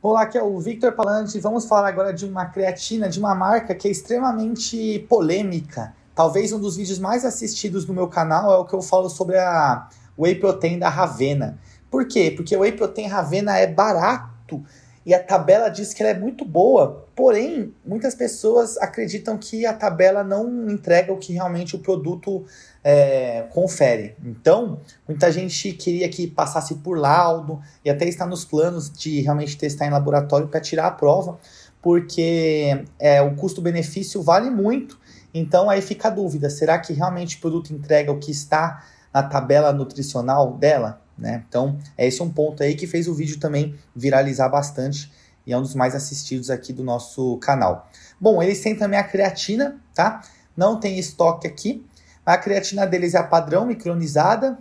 Olá, aqui é o Victor Palante. Vamos falar agora de uma creatina de uma marca que é extremamente polêmica. Talvez um dos vídeos mais assistidos no meu canal é o que eu falo sobre a Whey Protein da Ravena. Por quê? Porque o Whey Protein Ravena é barato e a tabela diz que ela é muito boa, porém, muitas pessoas acreditam que a tabela não entrega o que realmente o produto é, confere. Então, muita gente queria que passasse por laudo e até está nos planos de realmente testar em laboratório para tirar a prova, porque é, o custo-benefício vale muito. Então, aí fica a dúvida: será que realmente o produto entrega o que está na tabela nutricional dela? Né? Então, é esse é um ponto aí que fez o vídeo também viralizar bastante e é um dos mais assistidos aqui do nosso canal. Bom, eles têm também a creatina, tá? Não tem estoque aqui. A creatina deles é a padrão micronizada.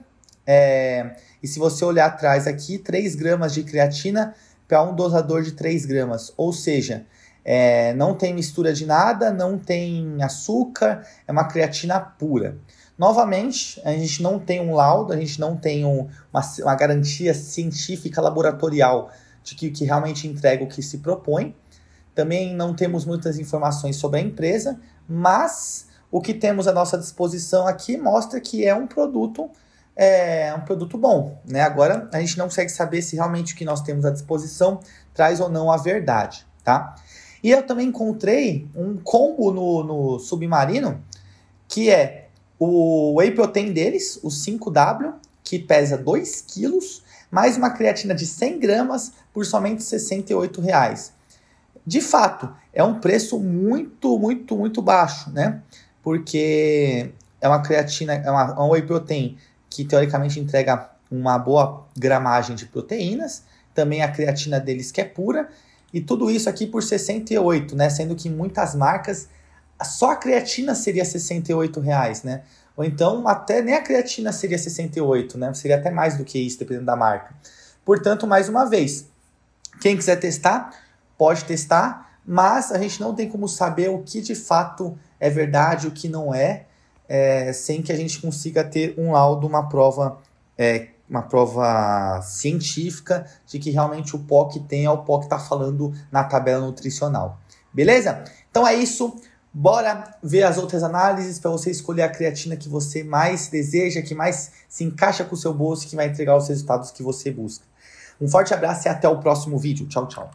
É... E se você olhar atrás aqui, 3 gramas de creatina para um dosador de 3 gramas. Ou seja, é, não tem mistura de nada, não tem açúcar, é uma creatina pura. Novamente, a gente não tem um laudo, a gente não tem um, uma, uma, garantia científica laboratorial de que, que realmente entrega o que se propõe. Também não temos muitas informações sobre a empresa, mas o que temos à nossa disposição aqui mostra que é um produto é um produto bom, né? Agora a gente não consegue saber se realmente o que nós temos à disposição traz ou não a verdade, tá? E eu também encontrei um combo no, no Submarino, que é o whey protein deles, o 5W, que pesa 2 quilos, mais uma creatina de 100 gramas por somente R$ reais. De fato, é um preço muito, muito, muito baixo, né? Porque é uma creatina, é uma, é uma whey protein que teoricamente entrega uma boa gramagem de proteínas, também a creatina deles que é pura, e tudo isso aqui por 68, né? Sendo que muitas marcas só a creatina seria 68 reais, né? Ou então até nem a creatina seria 68, né? Seria até mais do que isso, dependendo da marca. Portanto, mais uma vez, quem quiser testar, pode testar, mas a gente não tem como saber o que de fato é verdade, o que não é, é sem que a gente consiga ter um laudo, uma prova é, uma prova científica de que realmente o POC tem é pó POC está falando na tabela nutricional. Beleza? Então é isso. Bora ver as outras análises para você escolher a creatina que você mais deseja, que mais se encaixa com o seu bolso, que vai entregar os resultados que você busca. Um forte abraço e até o próximo vídeo. Tchau, tchau.